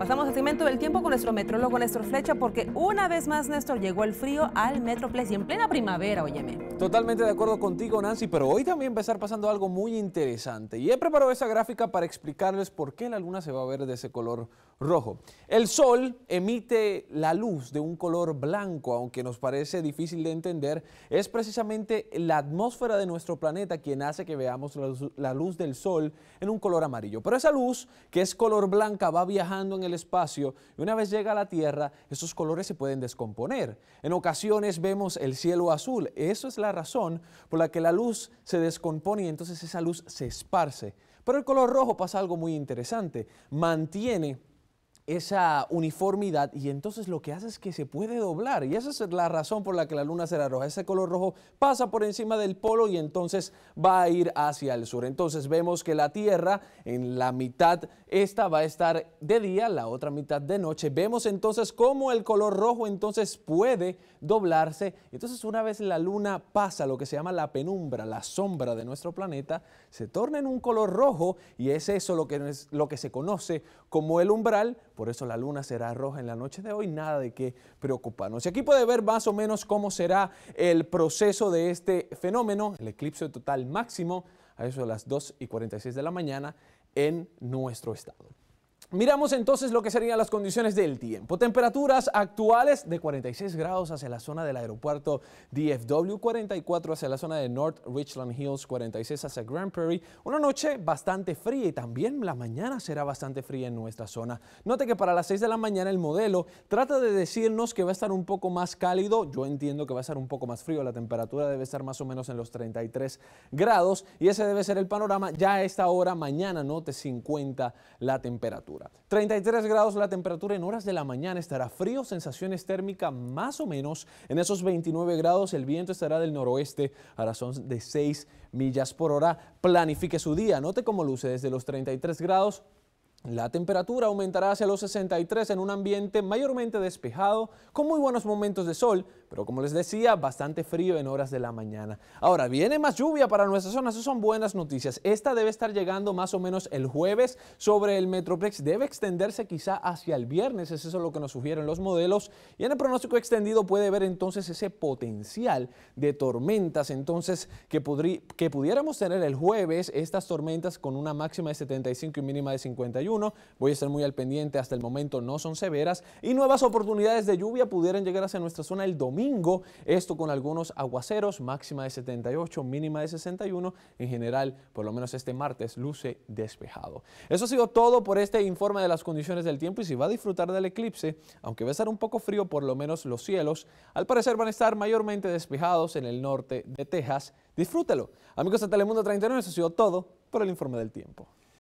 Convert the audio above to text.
Pasamos al segmento del tiempo con nuestro metrólogo Néstor Flecha, porque una vez más, Néstor, llegó el frío al Metroplex y en plena primavera, óyeme. Totalmente de acuerdo contigo, Nancy, pero hoy también va a estar pasando algo muy interesante. Y he preparado esa gráfica para explicarles por qué la luna se va a ver de ese color rojo. El sol emite la luz de un color blanco, aunque nos parece difícil de entender, es precisamente la atmósfera de nuestro planeta quien hace que veamos la luz, del sol en un color amarillo. Pero esa luz, que es color blanca, va viajando en el espacio y una vez llega a la Tierra, esos colores se pueden descomponer. En ocasiones vemos el cielo azul. Eso es la razón por la que la luz se descompone y entonces esa luz se esparce. Pero el color rojo pasa algo muy interesante. Mantiene esa uniformidad y entonces lo que hace es que se puede doblar y esa es la razón por la que la luna será roja. Ese color rojo pasa por encima del polo y entonces va a ir hacia el sur. Entonces vemos que la Tierra en la mitad esta va a estar de día, la otra mitad de noche. Vemos entonces cómo el color rojo entonces puede doblarse. Entonces una vez la luna pasa lo que se llama la penumbra, la sombra de nuestro planeta, se torna en un color rojo y es eso lo que, es, lo que se conoce como el umbral por eso la luna será roja en la noche de hoy, nada de qué preocuparnos. Y aquí puede ver más o menos cómo será el proceso de este fenómeno, el eclipse total máximo, a eso de las 2 y 46 de la mañana en nuestro estado. Miramos entonces lo que serían las condiciones del tiempo. Temperaturas actuales de 46 grados hacia la zona del aeropuerto DFW, 44 hacia la zona de North Richland Hills, 46 hacia Grand Prairie. Una noche bastante fría y también la mañana será bastante fría en nuestra zona. Note que para las 6 de la mañana el modelo trata de decirnos que va a estar un poco más cálido. Yo entiendo que va a estar un poco más frío. La temperatura debe estar más o menos en los 33 grados y ese debe ser el panorama ya a esta hora mañana, note 50 la temperatura. 33 grados la temperatura en horas de la mañana estará frío, sensaciones térmicas más o menos. En esos 29 grados el viento estará del noroeste a razón de 6 millas por hora. Planifique su día, note cómo luce desde los 33 grados la temperatura aumentará hacia los 63 en un ambiente mayormente despejado, con muy buenos momentos de sol, pero como les decía, bastante frío en horas de la mañana. Ahora, viene más lluvia para nuestra zona, eso son buenas noticias. Esta debe estar llegando más o menos el jueves sobre el Metroplex, debe extenderse quizá hacia el viernes, es eso lo que nos sugieren los modelos. Y en el pronóstico extendido puede ver entonces ese potencial de tormentas, entonces que, que pudiéramos tener el jueves estas tormentas con una máxima de 75 y mínima de 51. Voy a estar muy al pendiente, hasta el momento no son severas. Y nuevas oportunidades de lluvia pudieran llegar hacia nuestra zona el domingo. Esto con algunos aguaceros, máxima de 78, mínima de 61. En general, por lo menos este martes, luce despejado. Eso ha sido todo por este informe de las condiciones del tiempo. Y si va a disfrutar del eclipse, aunque va a estar un poco frío, por lo menos los cielos, al parecer van a estar mayormente despejados en el norte de Texas. Disfrútelo. Amigos de Telemundo 39, eso ha sido todo por el informe del tiempo.